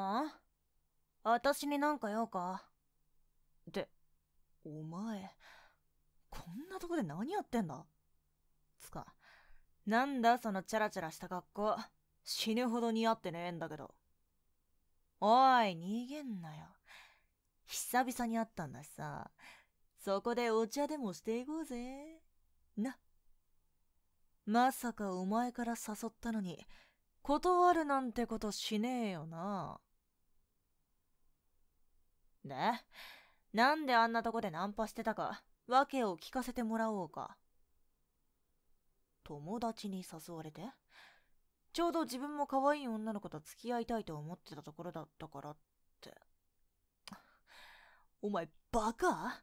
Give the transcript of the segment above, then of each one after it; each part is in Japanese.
あ私になんか用かって、お前、こんなとこで何やってんだつか、なんだそのチャラチャラした格好。死ぬほど似合ってねえんだけど。おい、逃げんなよ。久々に会ったんだしさ。そこでお茶でもしていこうぜ。な。まさかお前から誘ったのに、断るなんてことしねえよな。で、なんであんなとこでナンパしてたか、わけを聞かせてもらおうか。友達に誘われてちょうど自分も可愛い女の子と付き合いたいと思ってたところだったからって。お前、バカ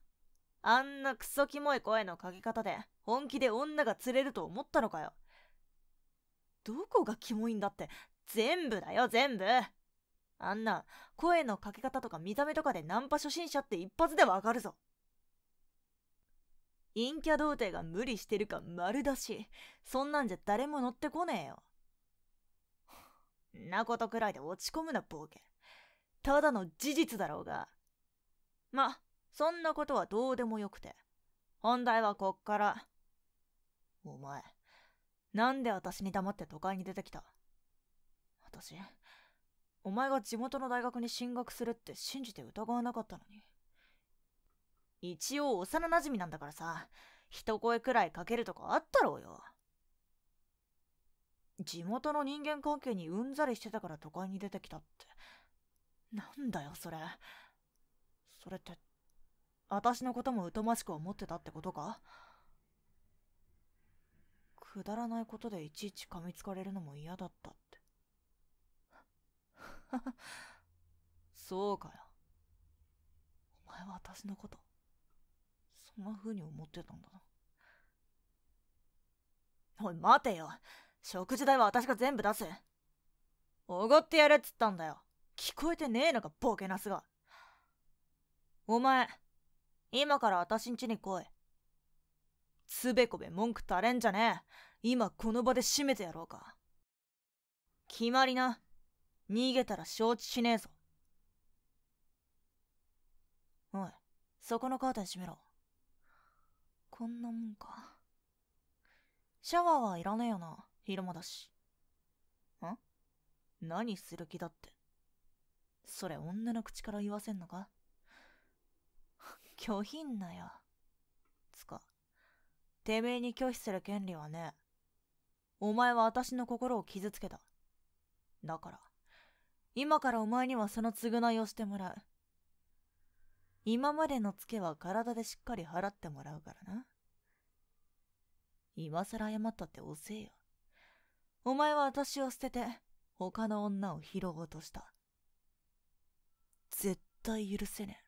あんなクソキモい声のかけ方で、本気で女が釣れると思ったのかよ。どこがキモいんだって、全部だよ、全部あんな、声のかけ方とか見た目とかでナンパ初心者って一発でわかるぞ。陰キャ童貞が無理してるか丸出し。そんなんじゃ誰も乗ってこねえよ。なことくらいで落ち込むな、ボケ。ただの事実だろうが。ま、そんなことはどうでもよくて。本題はこっから。お前、なんで私に黙って都会に出てきた私、お前が地元の大学に進学するって信じて疑わなかったのに。一応幼馴染なんだからさ、一声くらいかけるとこあったろうよ。地元の人間関係にうんざりしてたから都会に出てきたって。なんだよ、それ。それって、私のことも疎ましく思ってたってことかくだらないことでいちいち噛みつかれるのも嫌だったって。そうかよ。お前は私のこと、そんな風に思ってたんだな。おい、待てよ。食事代は私が全部出す。おごってやれっつったんだよ。聞こえてねえのか、ボケなすが。お前、今から私ん家に来い。つべこべ文句垂れんじゃねえ。今この場で締めてやろうか。決まりな。逃げたら承知しねえぞ。おい、そこのカーテン閉めろ。こんなもんか。シャワーはいらねえよな、昼間だし。ん何する気だって。それ女の口から言わせんのか拒否んなよ。つか、てめえに拒否する権利はねえ。お前は私の心を傷つけた。だから、今からお前にはその償いをしてもらう。今までのツケは体でしっかり払ってもらうからな。今更謝ったって遅えよ。お前は私を捨てて、他の女を拾おうとした。絶対許せねえ。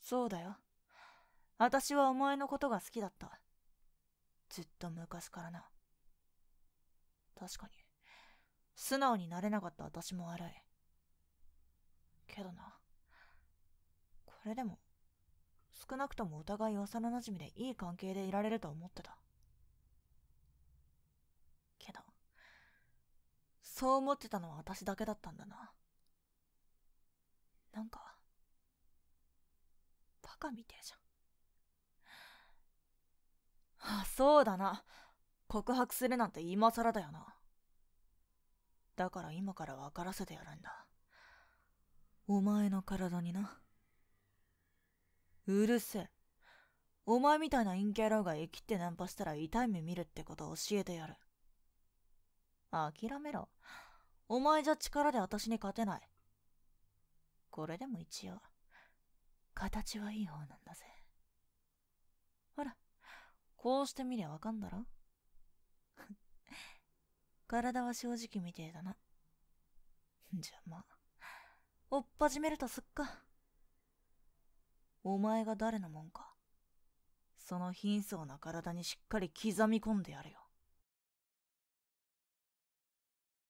そうだよ。私はお前のことが好きだった。ずっと昔からな。確かに。素直になれなかった私も悪い。けどな、これでも、少なくともお互い幼馴染でいい関係でいられると思ってた。けど、そう思ってたのは私だけだったんだな。なんか、バカみてえじゃん。あ、そうだな。告白するなんて今更だよな。だから今から分からせてやるんだ。お前の体にな。うるせえ。お前みたいな陰キャラが生きってナンパしたら痛い目見るってことを教えてやる。諦めろ。お前じゃ力で私に勝てない。これでも一応、形はいい方なんだぜ。ほら、こうしてみりゃわかんだろ体は正直みてえだな。じゃまあ、追っ始めるとすっか。お前が誰のもんか。その貧相な体にしっかり刻み込んでやるよ。